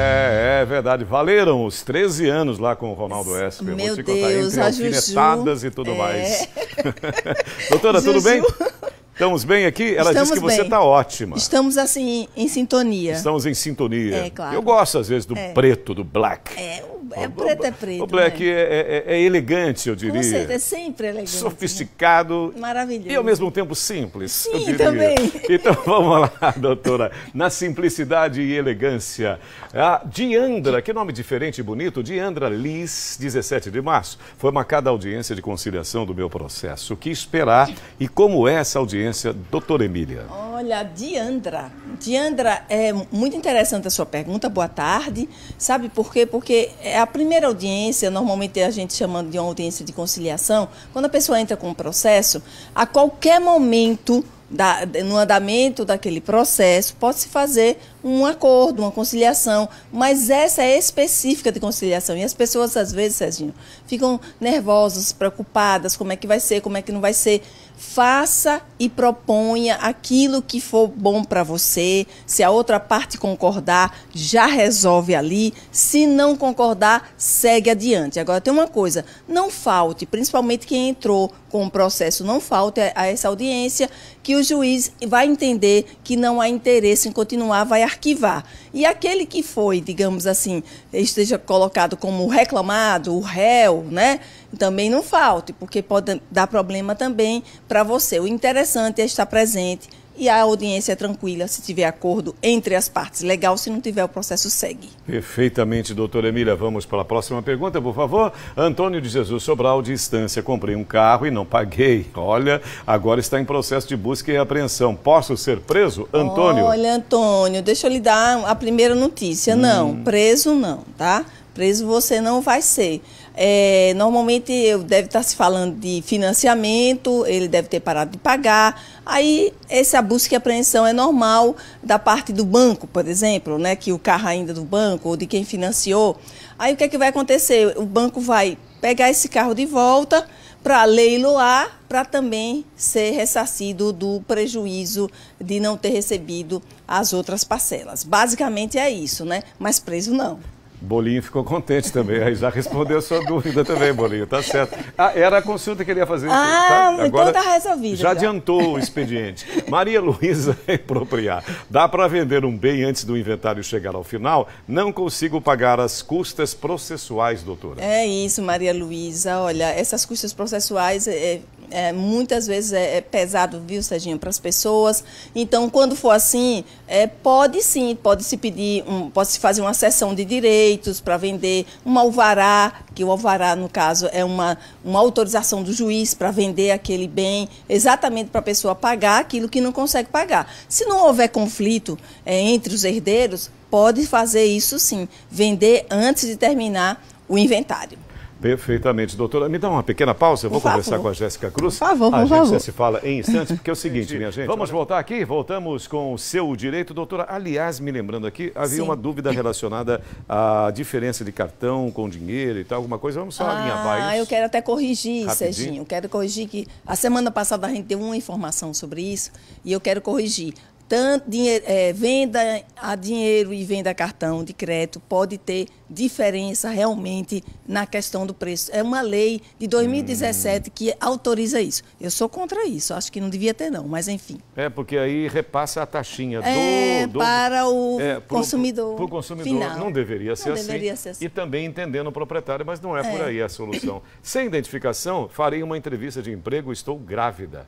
É, é verdade. Valeram os 13 anos lá com o Ronaldo Esper. Meu Vou te as Deus, alfinetadas e tudo é. mais. Doutora, Juju. tudo bem? Estamos bem aqui? Ela Estamos disse que bem. você está ótima. Estamos, assim, em sintonia. Estamos em sintonia. É, claro. Eu gosto, às vezes, do é. preto, do black. É, é preto é preto. O black né? é, é, é, elegante, eu diria. Com certeza, é sempre elegante. Né? Sofisticado. Né? Maravilhoso. E ao mesmo tempo simples. Sim, também. Então vamos lá, doutora. Na simplicidade e elegância. A Diandra, que nome diferente e bonito. Diandra Liz, 17 de março. Foi marcada a audiência de conciliação do meu processo. O que esperar e como é essa audiência, doutora Emília? Olha, Diandra Diandra, é muito interessante a sua pergunta. Boa tarde. Sabe por quê? Porque é a primeira audiência, normalmente a gente chamando de uma audiência de conciliação, quando a pessoa entra com um processo, a qualquer momento da, no andamento daquele processo, pode-se fazer um acordo, uma conciliação, mas essa é específica de conciliação. E as pessoas, às vezes, Serginho, ficam nervosas, preocupadas: como é que vai ser, como é que não vai ser. Faça e proponha aquilo que for bom para você. Se a outra parte concordar, já resolve ali. Se não concordar, segue adiante. Agora, tem uma coisa: não falte, principalmente quem entrou com o processo, não falte a essa audiência, que o juiz vai entender que não há interesse em continuar, vai arquivar. E aquele que foi, digamos assim, esteja colocado como reclamado, o réu, né? Também não falte, porque pode dar problema também para você. O interessante é estar presente e a audiência é tranquila se tiver acordo entre as partes. Legal, se não tiver, o processo segue. Perfeitamente, doutora Emília. Vamos para a próxima pergunta, por favor. Antônio de Jesus Sobral, de instância, Comprei um carro e não paguei. Olha, agora está em processo de busca e apreensão. Posso ser preso, Antônio? Olha, Antônio, deixa eu lhe dar a primeira notícia. Hum. Não, preso não, tá? Preso você não vai ser. É, normalmente eu deve estar tá se falando de financiamento, ele deve ter parado de pagar. Aí essa busca e apreensão é normal da parte do banco, por exemplo, né, que o carro ainda é do banco ou de quem financiou. Aí o que é que vai acontecer? O banco vai pegar esse carro de volta para leiloar, para também ser ressarcido do prejuízo de não ter recebido as outras parcelas. Basicamente é isso, né? Mas preso não. Bolinho ficou contente também, aí já respondeu a sua dúvida também, Bolinho, tá certo. Ah, era a consulta que ele ia fazer. Ah, tá, agora então tá resolvido. Já, já adiantou o expediente. Maria Luísa é propriar. Dá para vender um bem antes do inventário chegar ao final? Não consigo pagar as custas processuais, doutora. É isso, Maria Luísa. Olha, essas custas processuais é, é, muitas vezes é, é, pesado, viu, Serginho, para as pessoas. Então, quando for assim, é, pode sim, pode se pedir, um, pode se fazer uma sessão de direitos para vender um alvará, que o alvará, no caso, é uma, uma autorização do juiz para vender aquele bem, exatamente para a pessoa pagar aquilo que não consegue pagar. Se não houver conflito é, entre os herdeiros, pode fazer isso sim, vender antes de terminar o inventário. Perfeitamente, doutora. Me dá uma pequena pausa, eu vou conversar com a Jéssica Cruz. Por favor, por a por gente favor. se fala em instantes, porque é o seguinte, minha gente. Vamos voltar aqui, voltamos com o seu direito, doutora. Aliás, me lembrando aqui, havia Sim. uma dúvida relacionada à diferença de cartão com dinheiro e tal, alguma coisa. Vamos só ah, alinhavar isso. Ah, eu quero até corrigir, Rapidinho. Serginho. Eu quero corrigir que a semana passada a gente deu uma informação sobre isso e eu quero corrigir tanto, dinheiro, é, eh, venda a dinheiro e venda a cartão de crédito pode ter diferença realmente na questão do preço. É uma lei de 2017 hum. que autoriza isso. Eu sou contra isso, acho que não devia ter não, mas enfim. É, porque aí repassa a taxinha do, é, do para o é, pro, consumidor. Para o consumidor final. não deveria ser assim. Deveria ser assim. E também entendendo o proprietário, mas não é, é. por aí a solução. Sem identificação, farei uma entrevista de emprego, estou grávida.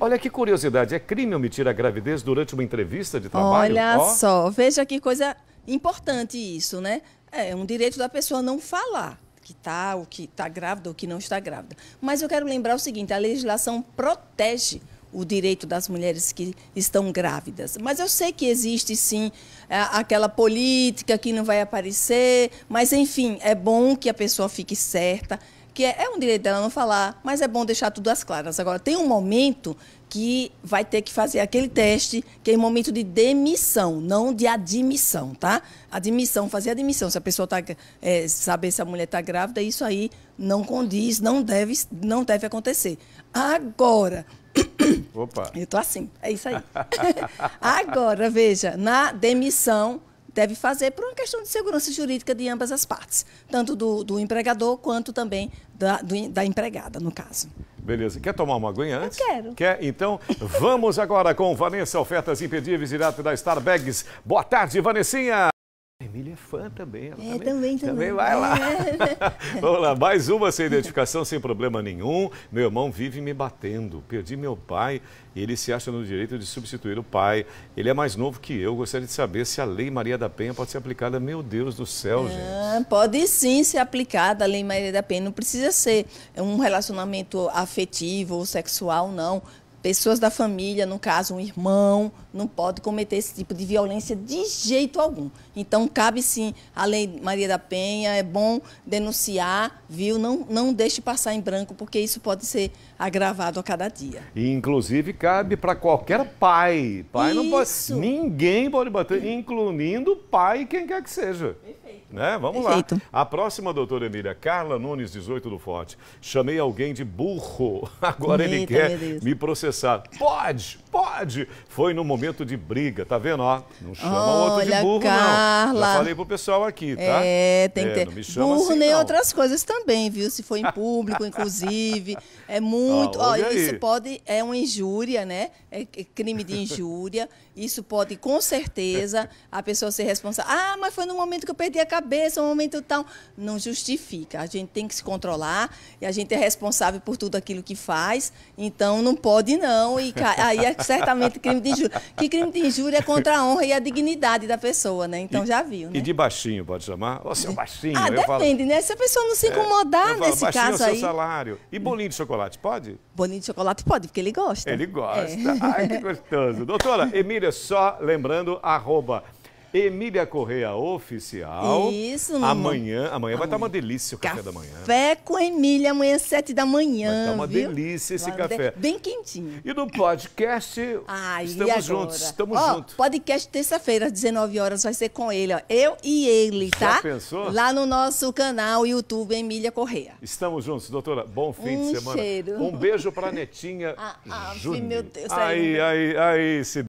Olha que curiosidade, é crime omitir a gravidez durante uma entrevista de trabalho? Olha oh. só, veja que coisa importante isso, né? É um direito da pessoa não falar que está, o que está grávida ou que não está grávida. Mas eu quero lembrar o seguinte, a legislação protege o direito das mulheres que estão grávidas. Mas eu sei que existe sim é, aquela política que não vai aparecer, mas enfim, é bom que a pessoa fique certa, que é, é um direito dela não falar, mas é bom deixar tudo às claras. Agora, tem um momento que vai ter que fazer aquele teste, que é o momento de demissão, não de admissão, tá? Admissão, fazer admissão. Se a pessoa tá, é, saber se a mulher está grávida, isso aí não condiz, não deve, não deve acontecer. Agora. Opa! Eu tô assim, é isso aí. Agora, veja, na demissão deve fazer por uma questão de segurança jurídica de ambas as partes, tanto do, do empregador quanto também da, do, da empregada, no caso. Beleza. Quer tomar uma aguinha antes? Eu quero. Quer? Então, vamos agora com Vanessa Ofertas Imperdíveis, direto da Starbags. Boa tarde, Vanessinha! fã também. Ela é, também, também, também. vai lá. É. Vamos lá, mais uma sem identificação, sem problema nenhum. Meu irmão vive me batendo. Perdi meu pai e ele se acha no direito de substituir o pai. Ele é mais novo que eu. Gostaria de saber se a Lei Maria da Penha pode ser aplicada. Meu Deus do céu, é, gente. Pode sim ser aplicada a Lei Maria da Penha. Não precisa ser um relacionamento afetivo ou sexual, não. Pessoas da família, no caso, um irmão, não pode cometer esse tipo de violência de jeito algum. Então, cabe sim a Lei Maria da Penha, é bom denunciar, viu? Não, não deixe passar em branco, porque isso pode ser agravado a cada dia. E, inclusive, cabe para qualquer pai. Pai isso. não pode. Ninguém pode bater, incluindo o pai, quem quer que seja. Perfeito. Né? Vamos Perfeito. lá. A próxima, doutora Emília, Carla Nunes, 18 do Forte. Chamei alguém de burro. Agora Eita, ele quer me processar. Pode, pode. Foi no momento momento de briga, tá vendo? Ó, não chama Olha, outro de burro, Carla. não. Já falei pro pessoal aqui, tá? É, tem é, que ter. não me chama burro assim, nem não. outras coisas também, viu? Se for em público, inclusive. É muito. Ah, ó, isso pode. É uma injúria, né? É, é crime de injúria. Isso pode, com certeza, a pessoa ser responsável. Ah, mas foi no momento que eu perdi a cabeça, um momento tal. Não justifica. A gente tem que se controlar e a gente é responsável por tudo aquilo que faz. Então, não pode não. E aí é certamente crime de injúria que crime de injúria é contra a honra e a dignidade da pessoa, né? Então e, já viu, né? E de baixinho, pode chamar? Ô, seu baixinho. Ah, depende, falo, né? Se a pessoa não se é, incomodar é, falo, nesse baixinho caso é o seu salário. E bolinho de chocolate, pode? Bolinho de chocolate pode, porque ele gosta. Ele gosta. É. Ai, que gostoso. Doutora, Emília, só lembrando, arroba Emília Correia Oficial. Isso, mamãe. Amanhã, amanhã, amanhã. vai estar tá uma delícia o café, café da manhã. Café com Emília, amanhã às sete da manhã. Vai estar tá uma viu? delícia esse vai café. Bem quentinho. E no podcast, Ai, estamos juntos, estamos ó, juntos. Podcast terça-feira, às 19 horas, vai ser com ele, ó. Eu e ele, tá? Já pensou? Lá no nosso canal YouTube Emília Correia. Estamos juntos, doutora. Bom fim um de semana. Cheiro. Um beijo pra netinha. Ah, ah, meu Deus. Aí, aí, aí, aí se